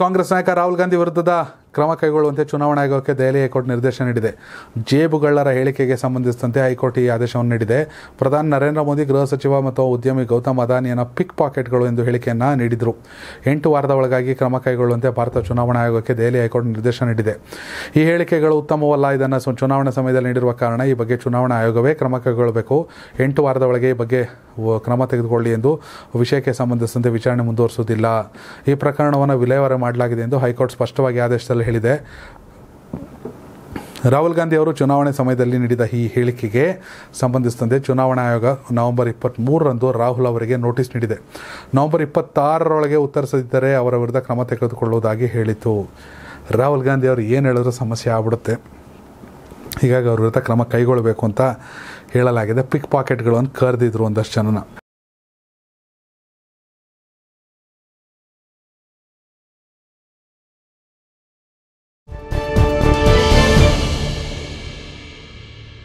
ಕಾಂಗ್ರೆಸ್ ನಾಯಕ ರಾಹುಲ್ ಗಾಂಧಿ ವಿರುದ್ಧದ ಕ್ರಮ ಕೈಗೊಳ್ಳುವಂತೆ ಚುನಾವಣಾ ಆಯೋಗಕ್ಕೆ ದೆಹಲಿ ಹೈಕೋರ್ಟ್ ನಿರ್ದೇಶನ ನೀಡಿದೆ ಜೇಬುಗಳ್ಳರ ಹೇಳಿಕೆಗೆ ಸಂಬಂಧಿಸಿದಂತೆ ಹೈಕೋರ್ಟ್ ಈ ಆದೇಶವನ್ನು ನೀಡಿದೆ ಪ್ರಧಾನಿ ನರೇಂದ್ರ ಮೋದಿ ಗೃಹ ಸಚಿವ ಮತ್ತು ಉದ್ಯಮಿ ಗೌತಮ್ ಅದಾನಿಯನ್ನ ಪಿಕ್ ಪಾಕೆಟ್ಗಳು ಎಂದು ಹೇಳಿಕೆಯನ್ನು ನೀಡಿದರು ಎಂಟು ವಾರದ ಒಳಗಾಗಿ ಕ್ರಮ ಕೈಗೊಳ್ಳುವಂತೆ ಭಾರತ ಚುನಾವಣಾ ಆಯೋಗಕ್ಕೆ ದೆಹಲಿ ಹೈಕೋರ್ಟ್ ನಿರ್ದೇಶನ ನೀಡಿದೆ ಈ ಹೇಳಿಕೆಗಳು ಉತ್ತಮವಲ್ಲ ಇದನ್ನು ಚುನಾವಣಾ ಸಮಯದಲ್ಲಿ ನೀಡಿರುವ ಕಾರಣ ಈ ಬಗ್ಗೆ ಚುನಾವಣಾ ಆಯೋಗವೇ ಕ್ರಮ ಕೈಗೊಳ್ಳಬೇಕು ಎಂಟು ವಾರದ ಒಳಗೆ ಈ ಬಗ್ಗೆ ಕ್ರಮ ತೆಗೆದುಕೊಳ್ಳಿ ಎಂದು ವಿಷಯಕ್ಕೆ ಸಂಬಂಧಿಸಿದಂತೆ ವಿಚಾರಣೆ ಮುಂದುವರಿಸುವುದಿಲ್ಲ ಈ ಪ್ರಕರಣವನ್ನು ವಿಲೇವಾರಿ ಮಾಡಲಾಗಿದೆ ಎಂದು ಹೈಕೋರ್ಟ್ ಸ್ಪಷ್ಟವಾಗಿ ಆದೇಶದಲ್ಲಿ ಸಂದರ್ಭದಲ್ಲಿ ಹೇಳಿದೆ ರಾಹುಲ್ ಗಾಂಧಿ ಅವರು ಚುನಾವಣೆ ಸಮಯದಲ್ಲಿ ನೀಡಿದ ಈ ಹೇಳಿಕೆಗೆ ಸಂಬಂಧಿಸಿದಂತೆ ಚುನಾವಣಾ ಆಯೋಗ ನವೆಂಬರ್ ಇಪ್ಪತ್ತ್ಮೂರರಂದು ರಾಹುಲ್ ಅವರಿಗೆ ನೋಟಿಸ್ ನೀಡಿದೆ ನವೆಂಬರ್ ಇಪ್ಪತ್ತಾರರೊಳಗೆ ಉತ್ತರಿಸದಿದ್ದರೆ ಅವರ ವಿರುದ್ಧ ಕ್ರಮ ತೆಗೆದುಕೊಳ್ಳುವುದಾಗಿ ಹೇಳಿತು ರಾಹುಲ್ ಗಾಂಧಿ ಅವರು ಏನು ಹೇಳಿದ್ರೂ ಸಮಸ್ಯೆ ಆಗ್ಬಿಡುತ್ತೆ ಹೀಗಾಗಿ ಅವ್ರ ವಿರುದ್ಧ ಕ್ರಮ ಕೈಗೊಳ್ಳಬೇಕು ಅಂತ ಹೇಳಲಾಗಿದೆ ಪಿಕ್ ಪಾಕೆಟ್ಗಳನ್ನು ಅಂತ ಕರೆದಿದ್ರು ಒಂದಷ್ಟು ಜನನ